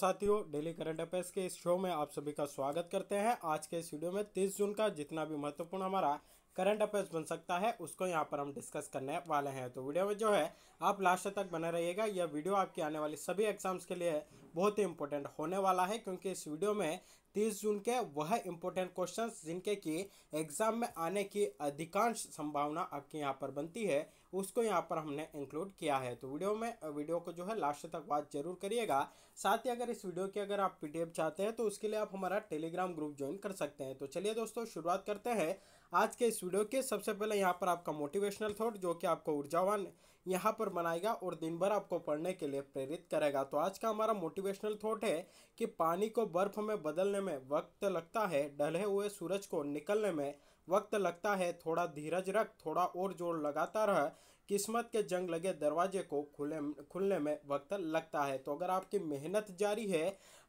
साथियों daily current affairs के इस शो में आप सभी का स्वागत करते हैं आज के इस वीडियो में 30 जून का जितना भी महत्वपूर्ण हमारा करंट अफेयर्स बन सकता है उसको यहाँ पर हम डिस्कस करने वाले हैं तो वीडियो में जो है आप लास्ट तक बने रहिएगा यह वीडियो आपके आने वाली सभी एग्जाम्स के लिए बहुत ही इंपॉर्टेंट होने वाला है क्योंकि इस वीडियो में तीस जून के वह इंपॉर्टेंट क्वेश्चंस जिनके की एग्जाम में आने की अधिकांश संभावना आपके यहाँ पर बनती है उसको यहाँ पर हमने इंक्लूड किया है तो वीडियो में वीडियो को जो है लास्ट तक बात जरूर करिएगा साथ ही अगर इस वीडियो की अगर आप पी चाहते हैं तो उसके लिए आप हमारा टेलीग्राम ग्रुप ज्वाइन कर सकते हैं तो चलिए दोस्तों शुरुआत करते हैं आज के इस वीडियो के सबसे पहले यहाँ पर आपका मोटिवेशनल थॉट जो कि आपको ऊर्जावान यहाँ पर बनाएगा और दिन भर आपको पढ़ने के लिए प्रेरित करेगा तो आज का हमारा मोटिवेशनल थॉट है कि पानी को बर्फ में बदलने में वक्त लगता है ढले हुए सूरज को निकलने में वक्त लगता है थोड़ा धीरज रख थोड़ा और जोर लगाता रह किस्मत के जंग लगे दरवाजे को खुले खुलने में वक्त लगता है तो अगर आपकी मेहनत जारी है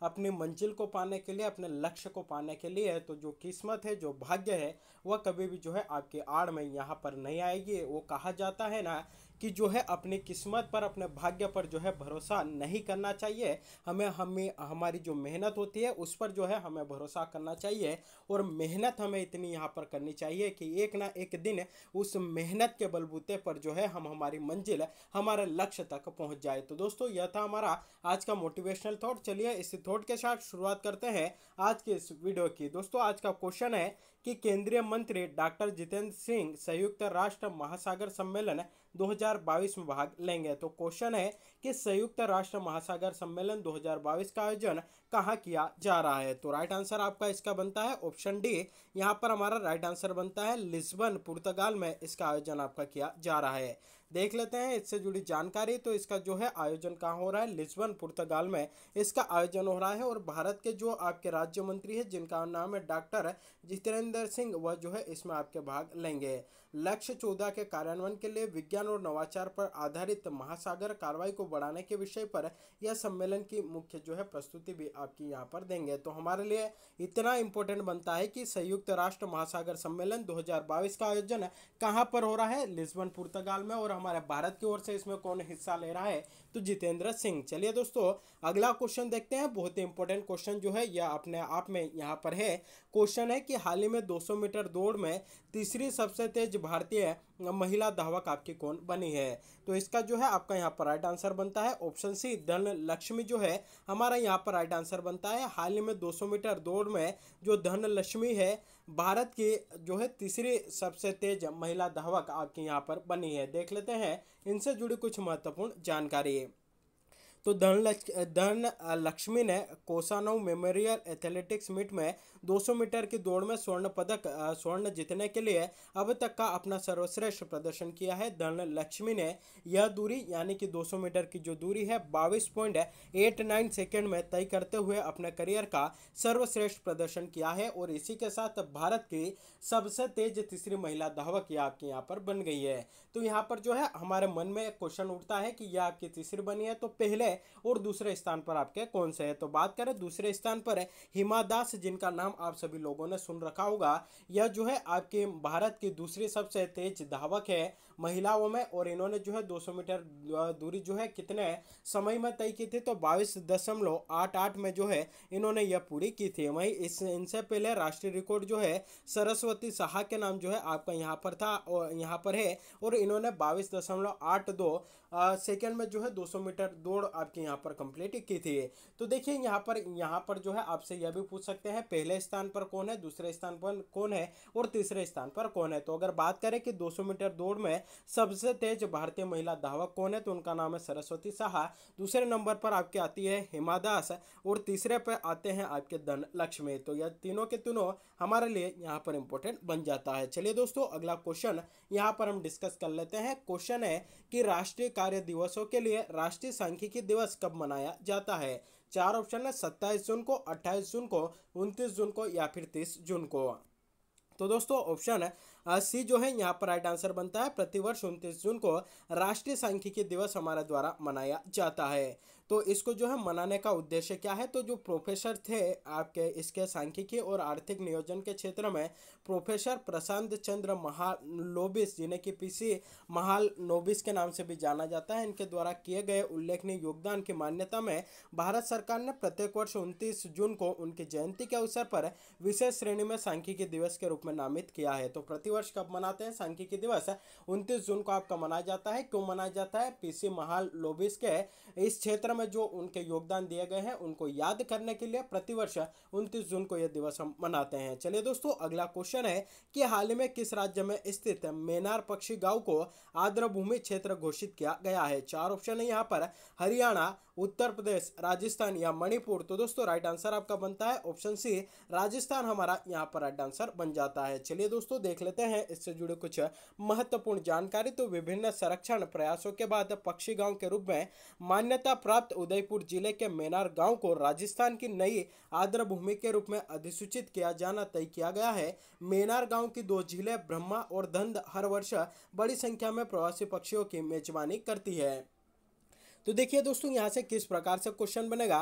अपनी मंजिल को पाने के लिए अपने लक्ष्य को पाने के लिए तो जो किस्मत है जो भाग्य है वह कभी भी जो है आपके आड़ में यहाँ पर नहीं आएगी वो कहा जाता है ना कि जो है अपनी किस्मत पर अपने भाग्य पर जो है भरोसा नहीं करना चाहिए हमें हमें हमारी जो मेहनत होती है उस पर जो है हमें भरोसा करना चाहिए और मेहनत हमें इतनी यहाँ पर करनी चाहिए कि एक ना एक दिन उस मेहनत के बलबूते पर जो है हम हमारी मंजिल हमारे लक्ष्य तक पहुँच जाए तो दोस्तों यह था हमारा आज का मोटिवेशनल थाट चलिए इस थॉट के साथ शुरुआत करते हैं आज के इस वीडियो की दोस्तों आज का क्वेश्चन है कि केंद्रीय मंत्री डॉक्टर जितेंद्र सिंह संयुक्त राष्ट्र महासागर सम्मेलन 2022 में भाग लेंगे तो क्वेश्चन है कि संयुक्त राष्ट्र महासागर सम्मेलन 2022 का आयोजन कहाँ किया जा रहा है तो राइट आंसर आपका इसका बनता है ऑप्शन डी यहाँ पर हमारा राइट आंसर बनता है लिस्बन पुर्तगाल में इसका आयोजन आपका किया जा रहा है देख लेते हैं इससे जुड़ी जानकारी तो इसका जो है आयोजन कहाँ हो रहा है लिस्बन पुर्तगाल में इसका आयोजन हो रहा है और भारत के जो आपके राज्य मंत्री है जिनका नाम है डॉक्टर जितेंद्र सिंह वह जो है इसमें आपके भाग लेंगे लक्ष्य चौदह के कार्यान्वयन के लिए विज्ञान और नवाचार पर आधारित महासागर कार्रवाई को बढ़ाने के विषय पर यह सम्मेलन की मुख्य जो है प्रस्तुति भी आपकी यहाँ पर देंगे तो हमारे लिए इतना इम्पोर्टेंट बनता है कि संयुक्त राष्ट्र महासागर सम्मेलन 2022 का आयोजन कहाँ पर हो रहा है लिस्बन पुर्तगाल में और हमारे भारत की ओर से इसमें कौन हिस्सा ले रहा है तो जितेंद्र सिंह चलिए दोस्तों अगला क्वेश्चन देखते हैं बहुत ही इंपॉर्टेंट क्वेश्चन जो है यह अपने आप में यहाँ पर है क्वेश्चन है कि हाल ही में 200 मीटर दौड़ में तीसरी सबसे तेज भारतीय महिला धावक आपकी कौन बनी है तो इसका जो है आपका यहाँ पर राइट आंसर बनता है ऑप्शन सी धन लक्ष्मी जो है हमारा यहाँ पर राइट आंसर बनता है हाल ही में 200 मीटर दौड़ में जो धन लक्ष्मी है भारत की जो है तीसरी सबसे तेज महिला धावक आपकी यहाँ पर बनी है देख लेते हैं इनसे जुड़ी कुछ महत्वपूर्ण जानकारी तो धन धन लक्ष्मी ने कोसानव मेमोरियल एथलेटिक्स मीट में 200 मीटर की दौड़ में स्वर्ण पदक स्वर्ण जीतने के लिए अब तक का अपना सर्वश्रेष्ठ प्रदर्शन किया है धन लक्ष्मी ने यह दूरी यानी कि 200 मीटर की जो दूरी है बाईस पॉइंट एट नाइन सेकेंड में तय करते हुए अपने करियर का सर्वश्रेष्ठ प्रदर्शन किया है और इसी के साथ भारत की सबसे तेज तीसरी महिला धावक यह आपके यहाँ पर बन गई है तो यहाँ पर जो है हमारे मन में क्वेश्चन उठता है कि यह आपकी तीसरी बनी है तो पहले है और दूसरे स्थान पर आपके कौन से हैं तो बात करें दूसरे स्थान पर है हिमा दास जिनका नाम आप सभी लोगों ने सुन रखा होगा यह जो है आपके भारत की दूसरी सबसे तेज धावक है महिलाओं में और इन्होंने जो है 200 मीटर दूरी जो है कितने समय में तय की थी तो बाईस दशमलव आठ आठ में जो है इन्होंने यह पूरी की थी वहीं इस इनसे पहले राष्ट्रीय रिकॉर्ड जो है सरस्वती शाह के नाम जो है आपका यहाँ पर था और यहाँ पर है और इन्होंने बाईस दशमलव आठ दो सेकेंड में जो है दो मीटर दौड़ आपके यहाँ पर कंप्लीट की थी तो देखिए यहाँ पर यहाँ पर जो है आपसे यह भी पूछ सकते हैं पहले स्थान पर कौन है दूसरे स्थान पर कौन है और तीसरे स्थान पर कौन है तो अगर बात करें कि दो मीटर दौड़ में सबसे तेज भारतीय महिला धावक कौन है तो उनका नाम है सरस्वती शाह दूसरे नंबर पर आपके आती है हिमा दास और तीसरे पर आते हैं आपके धन लक्ष्मी तो यह तीनों के तीनों हमारे लिए यहाँ पर इंपॉर्टेंट बन जाता है चलिए दोस्तों अगला क्वेश्चन यहाँ पर हम डिस्कस कर लेते हैं क्वेश्चन है कि राष्ट्रीय कार्य दिवसों के लिए राष्ट्रीय सांख्यिकी दिवस कब मनाया जाता है चार ऑप्शन है सत्ताईस जून को अट्ठाईस जून को उनतीस जून को या फिर तीस जून को तो दोस्तों ऑप्शन सी जो है यहाँ पर राइट आंसर बनता है प्रतिवर्ष उनतीस जून को राष्ट्रीय सांख्यिकी दिवस हमारे द्वारा मनाया जाता है तो इसको जो है मनाने का उद्देश्य क्या है तो जो प्रोफेसर थे आपके इसके सांख्यिकी और आर्थिक नियोजन के क्षेत्र में प्रोफेसर प्रशांत चंद्र महालोबिस जिन्हें कि पीसी महाल नोबिस के नाम से भी जाना जाता है इनके द्वारा किए गए उल्लेखनीय योगदान की मान्यता में भारत सरकार ने प्रत्येक वर्ष उनतीस जून को उनकी जयंती के अवसर पर विशेष श्रेणी में सांख्यिकी दिवस के रूप में नामित किया है तो प्रतिवर्ष कब मनाते हैं सांख्यिकी दिवस उनतीस जून को आपका मनाया जाता है क्यों मनाया जाता है पीसी महाल लोबिस के इस क्षेत्र में जो उनके योगदान दिए गए हैं उनको याद करने के लिए प्रतिवर्ष उनतीस जून को यह दिवस हम मनाते हैं चलिए दोस्तों अगला क्वेश्चन है कि हाल ही में किस राज्य में स्थित मेनार पक्षी गांव को आर्द्रभूमि क्षेत्र घोषित किया गया है चार ऑप्शन है यहाँ पर हरियाणा उत्तर प्रदेश राजस्थान या मणिपुर तो दोस्तों राइट आंसर आपका बनता है ऑप्शन सी राजस्थान हमारा यहाँ पर राइट आंसर बन जाता है चलिए दोस्तों देख लेते हैं इससे जुड़े कुछ महत्वपूर्ण जानकारी तो विभिन्न संरक्षण प्रयासों के बाद पक्षी गांव के रूप में मान्यता प्राप्त उदयपुर जिले के मेनार गांव को राजस्थान की नई आर्द्र भूमि के रूप में अधिसूचित किया जाना तय किया गया है मेनार गांव की दो जिले ब्रह्मा और धंध हर वर्ष बड़ी संख्या में प्रवासी पक्षियों की मेजबानी करती है तो देखिए दोस्तों यहाँ से किस प्रकार से क्वेश्चन बनेगा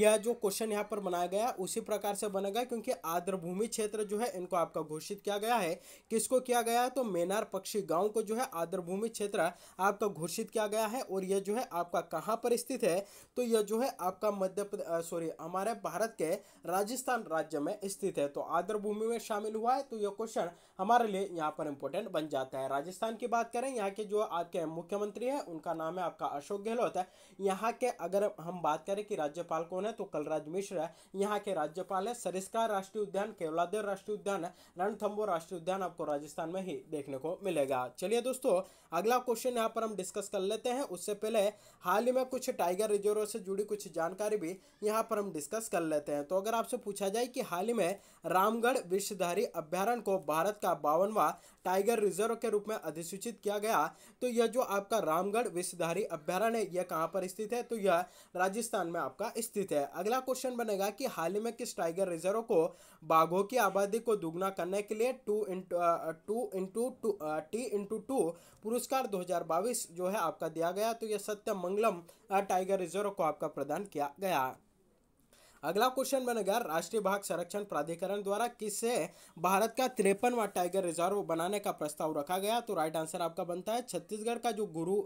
यह जो क्वेश्चन यहाँ पर बनाया गया उसी प्रकार से बनेगा क्योंकि आर्द्रभूमि क्षेत्र जो है इनको आपका घोषित किया गया है किसको किया गया है तो मेनार पक्षी गाँव को जो है आर्द्रभूमि क्षेत्र आपका घोषित किया गया है और यह जो है आपका कहाँ पर स्थित है तो यह जो है आपका मध्य सॉरी हमारे भारत के राजस्थान राज्य में स्थित है तो आर्द्रभूमि में शामिल हुआ है तो यह क्वेश्चन हमारे लिए यहाँ पर इंपॉर्टेंट बन जाता है राजस्थान की बात करें यहाँ के जो आपके मुख्यमंत्री है उनका नाम है आपका अशोक गहलोत है यहाँ के अगर हम बात करें कि राज्यपाल कौन है तो कलराज मिश्र है यहाँ के राज्यपाल है सरिस्का राष्ट्रीय उद्यान केवलादेव राष्ट्रीय उद्यान है रणथम्बोर राष्ट्रीय उद्यान आपको राजस्थान में ही देखने को मिलेगा चलिए दोस्तों अगला क्वेश्चन यहाँ पर हम डिस्कस कर लेते हैं उससे पहले हाल ही में कुछ टाइगर रिजर्व से जुड़ी कुछ जानकारी भी यहाँ पर हम डिस्कस कर लेते हैं तो अगर आपसे पूछा जाए कि हाल ही में रामगढ़ विश्वधारी अभ्यारण को भारत का बावनवा टाइगर रिजर्व के रूप में अधिसूचित किया गया तो यह जो आपका रामगढ़ विश्वधारी अभ्यारण है यह कहाँ पर स्थित है तो यह राजस्थान में आपका स्थित है अगला क्वेश्चन बनेगा कि हाल ही में किस टाइगर रिजर्व को बाघों की आबादी को दुगना करने के लिए two into two into two T into two पुरस्कार दो जो है आपका दिया गया तो यह सत्यमंगलम टाइगर रिजर्व को आपका प्रदान किया गया अगला क्वेश्चन बनेगा राष्ट्रीय बाघ संरक्षण प्राधिकरण द्वारा किससे भारत का तिरपनवा टाइगर रिजर्व बनाने का प्रस्ताव रखा गया तो राइट आंसर आपका बनता है छत्तीसगढ़ का जो गुरु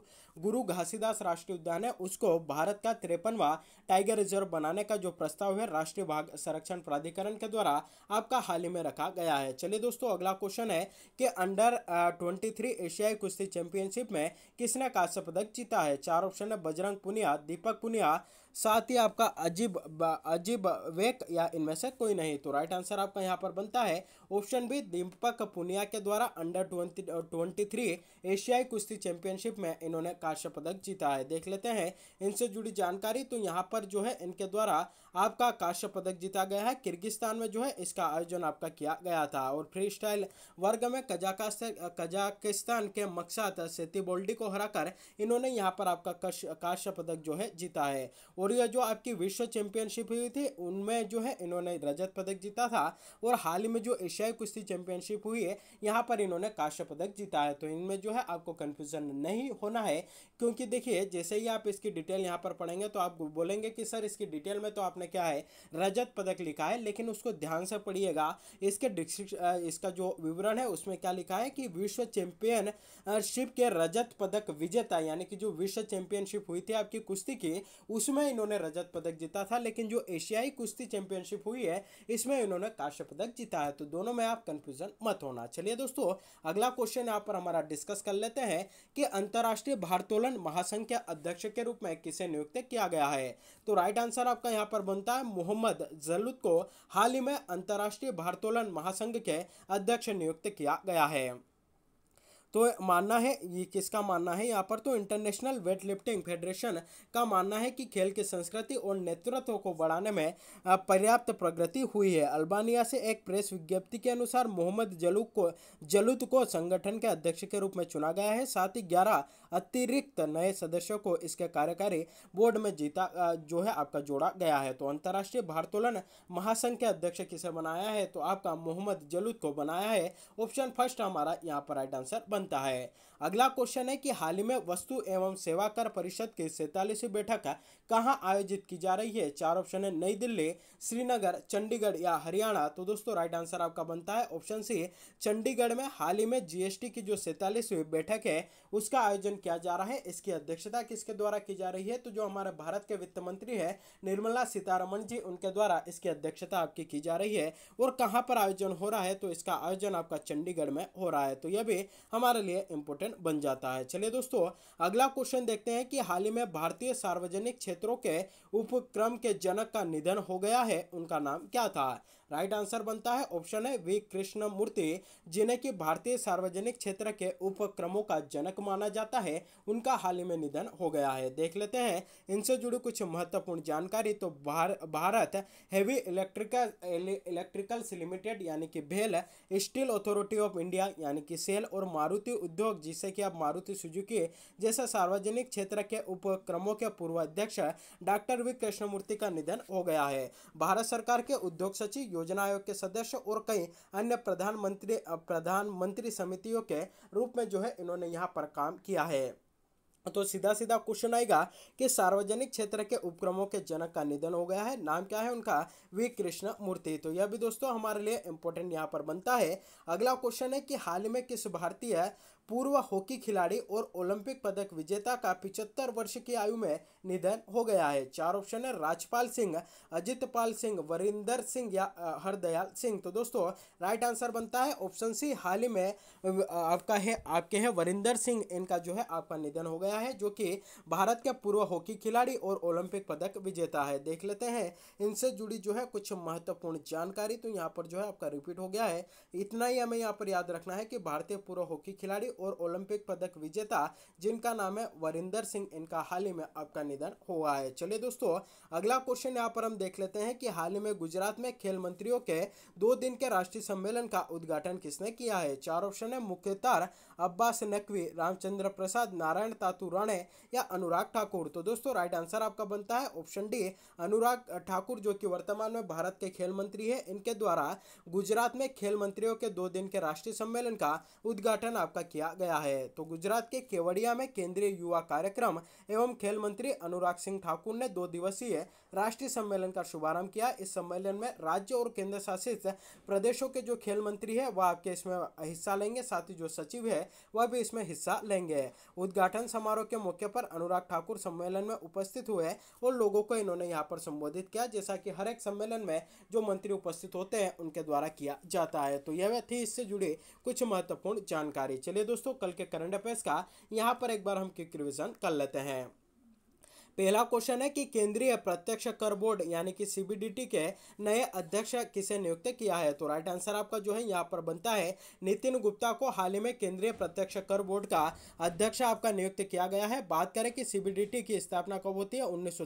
गुरु घासीदास राष्ट्रीय उद्यान है उसको भारत का तिरपनवा टाइगर रिजर्व बनाने का जो प्रस्ताव है राष्ट्रीय बाघ संरक्षण प्राधिकरण के द्वारा आपका हाल ही में रखा गया है चलिए दोस्तों अगला क्वेश्चन है कि अंडर ट्वेंटी थ्री एशियाई कुश्ती चैंपियनशिप में किसने कांस्य पदक जीता है चार ऑप्शन है बजरंग पुनिया दीपक पुनिया साथ ही आपका अजीब अजीब वेक या इनमें से कोई नहीं तो राइट आंसर आपका यहाँ पर बनता है ऑप्शन बी दीपक पुनिया के द्वारा अंडर ट्वेंटी ट्वेंटी थ्री एशियाई कुश्ती चैंपियनशिप में इन्होंने कांस्य पदक जीता है देख लेते हैं इनसे जुड़ी जानकारी तो यहाँ पर जो है इनके द्वारा आपका कांस्य पदक जीता गया है किर्गिस्तान में जो है इसका आयोजन आपका किया गया था और फ्री स्टाइल वर्ग में कजाकिस्तान के मकसद सेतीबोल्डी को कर इन्होंने यहाँ पर आपका कांस्य पदक जो है जीता है और यह जो आपकी विश्व चैंपियनशिप हुई थी उनमें जो है इन्होंने रजत पदक जीता था और हाल ही में जो एशिया एशियाई कुश्ती चैंपियनशिप हुई है यहाँ पर इन्होंने कांस्य पदक जीता है तो इनमें जो है आपको कन्फ्यूजन नहीं होना है क्योंकि देखिए जैसे ही आप इसकी डिटेल यहाँ पर पढ़ेंगे तो आप बोलेंगे कि सर इसकी डिटेल में तो आपने क्या है रजत पदक लिखा है लेकिन उसको ध्यान से पढ़िएगा इसके इसका जो विवरण है उसमें क्या लिखा है कि विश्व चैंपियनशिप के रजत पदक विजेता यानी कि जो विश्व चैंपियनशिप हुई थी आपकी कुश्ती की उसमें इन्होंने रजत पदक जीता था लेकिन जो एशियाई कुश्ती चैंपियनशिप हुई है इसमें इन्होंने कांस्य पदक जीता है तो दोनों दोनों में आप कंफ्यूजन मत होना चलिए दोस्तों अगला क्वेश्चन यहाँ पर हमारा डिस्कस कर लेते हैं कि अंतर्राष्ट्रीय भारतोलन महासंघ के अध्यक्ष के रूप में किसे नियुक्त किया गया है तो राइट आंसर आपका यहाँ पर बनता है मोहम्मद जलुत को हाल ही में अंतर्राष्ट्रीय भारतोलन महासंघ के अध्यक्ष नियुक्त किया गया है तो मानना है ये किसका मानना है यहाँ पर तो इंटरनेशनल वेट लिफ्टिंग फेडरेशन का मानना है कि खेल की संस्कृति और नेतृत्व को बढ़ाने में पर्याप्त प्रगति हुई है अल्बानिया से एक प्रेस विज्ञप्ति के अनुसार मोहम्मद जलूक को जलूत को संगठन के अध्यक्ष के रूप में चुना गया है साथ ही ग्यारह अतिरिक्त नए सदस्यों को इसके कार्यकारी बोर्ड में जीता जो है आपका जोड़ा गया है तो अंतर्राष्ट्रीय भारतोलन महासंघ के अध्यक्ष किसे बनाया है तो आपका मोहम्मद जलूत को बनाया है ऑप्शन फर्स्ट हमारा यहाँ पर राइट आंसर बन बनता है अगला क्वेश्चन है कि हाल ही में वस्तु एवं सेवा कर परिषद की सैतालीसवीं बैठक कहाँ आयोजित की जा रही है चार ऑप्शन है नई दिल्ली श्रीनगर चंडीगढ़ या हरियाणा तो दोस्तों राइट आंसर आपका बनता है ऑप्शन सी चंडीगढ़ में हाल ही में जीएसटी की जो सैतालीसवीं बैठक है उसका आयोजन किया जा रहा है इसकी अध्यक्षता किसके द्वारा की जा रही है तो जो हमारे भारत के वित्त मंत्री है निर्मला सीतारमण जी उनके द्वारा इसकी अध्यक्षता आपकी की जा रही है और कहाँ पर आयोजन हो रहा है तो इसका आयोजन आपका चंडीगढ़ में हो रहा है तो यह भी हमारे लिए इम्पोर्टेंट क्वेश्चन बन जाता है चलिए दोस्तों अगला क्वेश्चन देखते हैं कि हाल ही में भारतीय सार्वजनिक क्षेत्रों के उपक्रम के जनक का निधन हो गया है उनका नाम क्या था राइट आंसर बनता है ऑप्शन है वे कृष्ण मूर्ति जिन्हें की भारतीय सार्वजनिक क्षेत्र के उपक्रमों का जनक माना जाता है उनका हाल ही में निधन हो गया है देख लेते हैं इनसे जुड़ी कुछ महत्वपूर्ण जानकारी तो भार, Bharat heavy electrical electricals limited यानी कि भेल स्टील अथॉरिटी ऑफ इंडिया यानी कि सेल और मारुति उद्योग जिसे कि आप मारुति सुजुकी जैसे सार्वजनिक क्षेत्र के उपक्रमों के पूर्व अध्यक्ष डॉक्टर वी कृष्णमूर्ति का निधन हो गया है भारत सरकार के उद्योग सचिव योजना आयोग के सदस्य और कई अन्य प्रधानमंत्री प्रधानमंत्री समितियों के रूप में जो है इन्होंने यहाँ पर काम किया है तो सीधा सीधा क्वेश्चन आएगा कि सार्वजनिक क्षेत्र के उपक्रमों के जनक का निधन हो गया है नाम क्या है उनका वी कृष्ण मूर्ति तो यह भी दोस्तों हमारे लिए इंपॉर्टेंट यहाँ पर बनता है अगला क्वेश्चन है कि हाल में किस भारतीय पूर्व हॉकी खिलाड़ी और ओलंपिक पदक विजेता का पिछहत्तर वर्ष की आयु में निधन हो गया है चार ऑप्शन है राजपाल सिंह अजित पाल सिंह वरिंदर सिंह या हरदयाल सिंह तो दोस्तों राइट आंसर बनता है ऑप्शन सी हाल ही में आपका है आपके हैं वरिंदर सिंह इनका जो है आपका निधन हो गया है जो कि भारत के पूर्व हॉकी खिलाड़ी और ओलंपिक पदक विजेता है देख लेते हैं इनसे जुड़ी जो है कुछ महत्वपूर्ण जानकारी तो यहाँ पर जो है आपका रिपीट हो गया है इतना ही हमें यहाँ पर याद रखना है कि भारतीय पूर्व हॉकी खिलाड़ी और ओलंपिक पदक विजेता जिनका नाम है वरिंदर सिंह इनका हाल ही में आपका निधन हुआ है चलिए दोस्तों अगला क्वेश्चन यहाँ पर हम देख लेते हैं कि हाल ही में गुजरात में खेल मंत्रियों के दो दिन के राष्ट्रीय सम्मेलन का उद्घाटन किसने किया है चार ऑप्शन है मुख्यतार अब्बास नकवी रामचंद्र प्रसाद नारायण तातू राणे या अनुराग ठाकुर तो दोस्तों राइट आंसर आपका बनता है ऑप्शन डी अनुराग ठाकुर जो कि वर्तमान में भारत के खेल मंत्री है इनके द्वारा गुजरात में खेल मंत्रियों के दो दिन के राष्ट्रीय सम्मेलन का उद्घाटन आपका किया गया है तो गुजरात के केवड़िया में केंद्रीय युवा कार्यक्रम एवं खेल मंत्री अनुराग सिंह ठाकुर ने दो दिवसीय राष्ट्रीय सम्मेलन का शुभारंभ किया इस सम्मेलन में राज्य और केंद्र शासित प्रदेशों के जो खेल मंत्री है वह आपके इसमें हिस्सा लेंगे साथ ही जो सचिव है वह भी इसमें हिस्सा लेंगे उद्घाटन समारोह के मौके पर अनुराग ठाकुर सम्मेलन में उपस्थित हुए और लोगों को इन्होंने यहाँ पर संबोधित किया जैसा कि हर एक सम्मेलन में जो मंत्री उपस्थित होते हैं उनके द्वारा किया जाता है तो यह थी इससे जुड़ी कुछ महत्वपूर्ण जानकारी चलिए दोस्तों कल के करंट अफेयर्स का यहाँ पर एक बार हम क्विक रिविजन कर लेते हैं पहला क्वेश्चन है कि केंद्रीय प्रत्यक्ष कर बोर्ड यानी कि सीबीडीटी के नए अध्यक्ष किसे नियुक्त किया है तो राइट आंसर आपका जो है यहाँ पर बनता है नितिन गुप्ता को हाल ही में केंद्रीय प्रत्यक्ष कर बोर्ड का अध्यक्ष आपका नियुक्त किया गया है बात करें कि सीबीडीटी की स्थापना कब होती है उन्नीस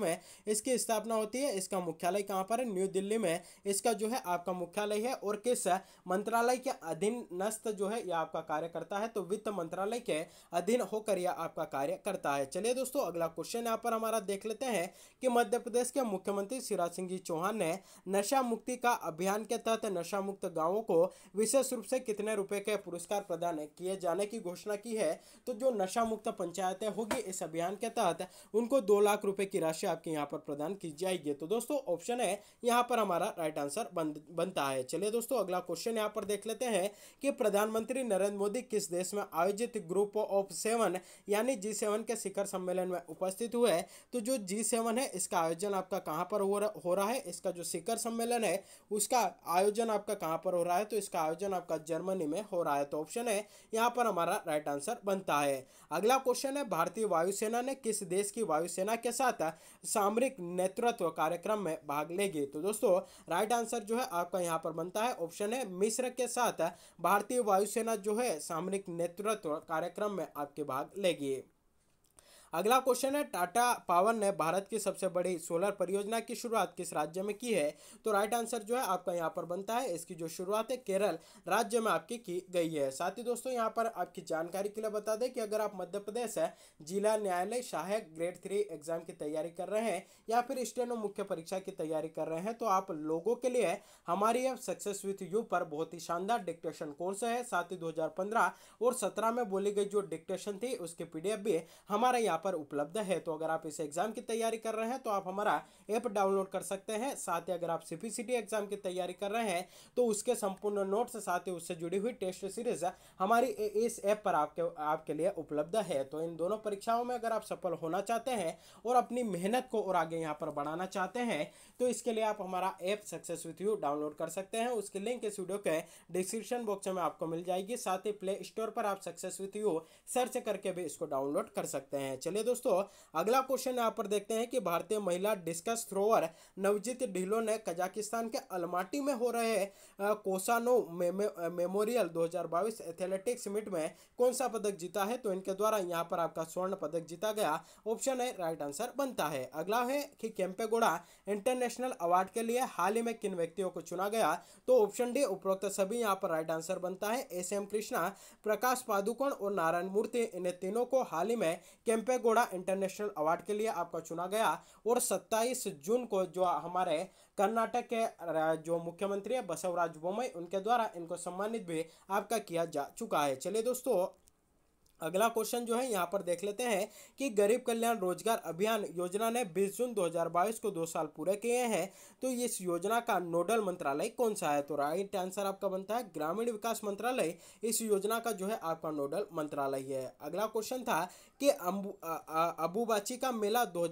में इसकी स्थापना होती है इसका मुख्यालय कहाँ पर है न्यू दिल्ली में इसका जो है आपका मुख्यालय है और किस मंत्रालय के अधीनस्थ जो है यह आपका कार्य करता है तो वित्त मंत्रालय के अधीन होकर यह आपका कार्य करता है चलिए दोस्तों अगला क्वेश्चन यहाँ पर हमारा देख लेते हैं कि मध्य प्रदेश के मुख्यमंत्री शिवराज सिंह जी चौहान ने नशा मुक्ति का अभियान के तहत नशा मुक्त गाँवों को विशेष रूप से कितने रुपए के पुरस्कार प्रदान किए जाने की घोषणा की है तो जो नशा मुक्त पंचायतें होगी इस अभियान के तहत उनको दो लाख रुपए की राशि आपके यहाँ पर प्रदान की जाएगी तो दोस्तों ऑप्शन है यहाँ पर हमारा राइट आंसर बन, बनता है चलिए दोस्तों अगला क्वेश्चन यहाँ पर देख लेते हैं कि प्रधानमंत्री नरेंद्र मोदी किस देश में आयोजित ग्रुप ऑफ सेवन यानी जी के शिखर सम्मेलन में उपस्थित टू है तो जो जी सेवन है इसका आयोजन आपका कहाँ पर हो रहा हो रहा है इसका जो शिखर सम्मेलन है उसका आयोजन आपका कहाँ पर हो रहा है तो इसका आयोजन आपका जर्मनी में हो रहा है तो ऑप्शन है यहाँ पर हमारा राइट आंसर बनता है अगला क्वेश्चन है भारतीय वायुसेना ने किस देश की वायुसेना के साथ सामरिक नेतृत्व कार्यक्रम में भाग लेगी तो दोस्तों राइट आंसर जो है आपका यहाँ पर बनता है ऑप्शन है मिस्र के साथ भारतीय वायुसेना जो है सामरिक नेतृत्व कार्यक्रम में आपके भाग लेगी अगला क्वेश्चन है टाटा पावर ने भारत की सबसे बड़ी सोलर परियोजना की शुरुआत किस राज्य में की है तो राइट आंसर जो है आपका यहाँ पर बनता है इसकी जो शुरुआत है केरल राज्य में आपकी की गई है साथ ही दोस्तों यहाँ पर आपकी जानकारी के लिए बता दें कि अगर आप मध्य प्रदेश है जिला न्यायालय सहायक ग्रेड थ्री एग्जाम की तैयारी कर रहे हैं या फिर स्टेनो मुख्य परीक्षा की तैयारी कर रहे हैं तो आप लोगों के लिए हमारी यह सक्सेस विथ यू पर बहुत ही शानदार डिक्टेशन कोर्स है साथ ही दो और सत्रह में बोली गई जो डिक्टेशन थी उसके पी भी हमारे यहाँ पर उपलब्ध है तो अगर आप इस एग्ज़ाम की तैयारी कर रहे हैं तो आप हमारा ऐप डाउनलोड कर सकते हैं साथ ही अगर आप सीपीसीटी एग्ज़ाम की तैयारी कर रहे हैं तो उसके संपूर्ण नोट्स साथ ही उससे जुड़ी हुई टेस्ट सीरीज हमारी इस ऐप पर आपके आपके लिए उपलब्ध है तो इन दोनों परीक्षाओं में अगर आप सफल होना चाहते हैं और अपनी मेहनत को और आगे यहाँ पर बढ़ाना चाहते हैं तो इसके लिए आप हमारा app success with you download कर सकते हैं उसके लिंक इस वीडियो के डिस्क्रिप्शन बॉक्स में आपको मिल जाएगी साथ ही प्ले स्टोर पर आप सक्सेस विथ यू सर्च करके भी इसको डाउनलोड कर सकते हैं चलिए दोस्तों अगला क्वेश्चन यहाँ पर देखते हैं कि भारतीय महिला डिस्कस थ्रोअर नवजीत ढिलो ने कजाकिस्तान के अलमाटी में हो रहे कोसानो मेमोरियल दो एथलेटिक्स मीट में कौन सा पदक जीता है तो इनके द्वारा यहाँ पर आपका स्वर्ण पदक जीता गया ऑप्शन है राइट आंसर बनता है अगला है कि कैंपेगोड़ा इंटरनेशनल अवार्ड के लिए हाल ही में किन व्यक्तियों को चुना गया तो ऑप्शन डी उपरोक्त सभी यहाँ पर राइट आंसर बनता है एस एम कृष्णा प्रकाश पादुकोण और नारायण मूर्ति इन्हें तीनों को हाल ही में कैंपे गोड़ा इंटरनेशनल अवार्ड के लिए आपका चुना गया और 27 जून को जो हमारे कर्नाटक के जो मुख्यमंत्री है बसवराज बोमई उनके द्वारा इनको सम्मानित भी आपका किया जा चुका है चलिए दोस्तों अगला क्वेश्चन जो है यहाँ पर देख लेते हैं कि गरीब कल्याण रोजगार अभियान योजना ने 20 जून 2022 को दो साल पूरे किए हैं तो इस योजना का नोडल मंत्रालय कौन सा है तो राइट आंसर आपका बनता है ग्रामीण विकास मंत्रालय इस योजना का जो है आपका नोडल मंत्रालय है अगला क्वेश्चन था कि अबूबाची का मेला दो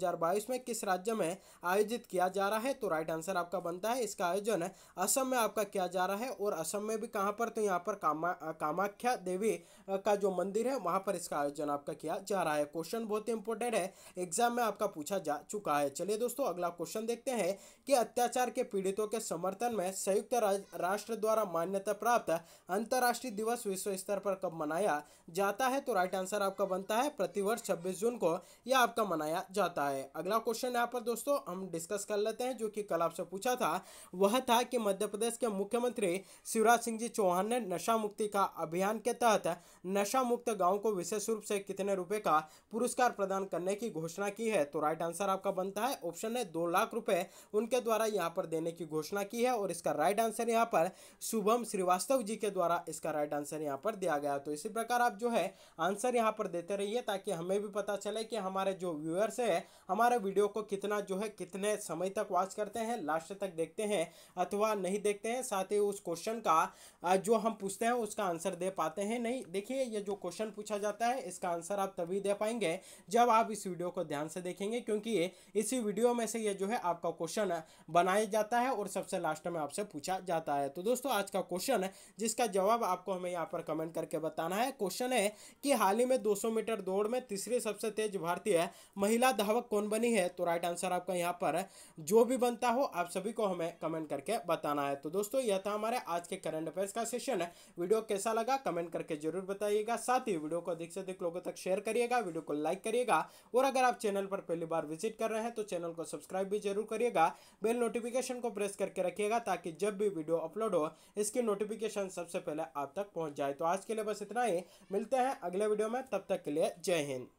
में किस राज्य में आयोजित किया जा रहा है तो राइट आंसर आपका बनता है इसका आयोजन असम में आपका किया जा रहा है और असम में भी कहाँ पर तो यहाँ पर कामा कामाख्या देवी का जो मंदिर है वहाँ यहाँ पर इसका आयोजन आपका किया जा रहा है क्वेश्चन बहुत ही इंपॉर्टेंट है एग्जाम में आपका पूछा जा चुका है चलिए दोस्तों अगला क्वेश्चन देखते हैं कि अत्याचार के पीड़ितों के समर्थन में संयुक्त राष्ट्र द्वारा मान्यता प्राप्त अंतर्राष्ट्रीय दिवस विश्व स्तर पर कब मनाया जाता है तो राइट आंसर आपका बनता है प्रतिवर्ष छब्बीस जून को यह आपका मनाया जाता है अगला क्वेश्चन यहाँ पर दोस्तों हम डिस्कस कर लेते हैं जो कि कल आपसे पूछा था वह था कि मध्य प्रदेश के मुख्यमंत्री शिवराज सिंह जी चौहान ने नशा मुक्ति का अभियान के तहत नशा मुक्त गाँव को विशेष रूप से कितने रुपए का पुरस्कार प्रदान करने की घोषणा की है तो राइट आंसर आपका बनता है ऑप्शन है दो लाख रुपए उनके द्वारा यहाँ पर देने की घोषणा की है और इसका राइट आंसर यहाँ पर शुभम श्रीवास्तव जी के द्वारा इसका राइट आंसर यहाँ पर दिया गया तो इसी प्रकार आप जो है आंसर यहाँ पर देते रहिए ताकि हमें भी पता चले कि हमारे जो व्यूअर्स है हमारे वीडियो को कितना जो है कितने समय तक वॉच करते हैं लास्ट तक देखते हैं अथवा नहीं देखते हैं साथ ही उस क्वेश्चन का जो हम पूछते हैं उसका आंसर दे पाते हैं नहीं देखिए ये जो क्वेश्चन पूछा पूछा जाता है इसका आंसर आप तभी दे पाएंगे जब आप इस वीडियो को ध्यान से देखेंगे क्योंकि इसी वीडियो में से ये जो है आपका क्वेश्चन बनाया जाता है और सबसे लास्ट में आपसे पूछा जाता है तो दोस्तों आज का क्वेश्चन है जिसका जवाब आपको हमें यहाँ पर कमेंट करके बताना है क्वेश्चन है कि हाल ही में दो मीटर दौड़ में तीसरी सबसे तेज भारतीय महिला धावक कौन बनी है तो राइट आंसर आपका यहाँ पर जो भी बनता हो आप सभी को हमें कमेंट करके बताना है तो दोस्तों यह था हमारे आज के करंट अफेयर्स का सेशन वीडियो कैसा लगा कमेंट करके जरूर बताइएगा साथ ही वीडियो को अधिक से अधिक लोगों तक शेयर करिएगा वीडियो को लाइक करिएगा और अगर आप चैनल पर पहली बार विजिट कर रहे हैं तो चैनल को सब्सक्राइब भी जरूर करिएगा बेल नोटिफिकेशन को प्रेस करके रखिएगा ताकि जब भी वीडियो अपलोड हो इसकी नोटिफिकेशन सबसे पहले आप तक पहुँच जाए तो आज के लिए बस इतना ही मिलते हैं अगले वीडियो में तब तक के लिए जय हिंद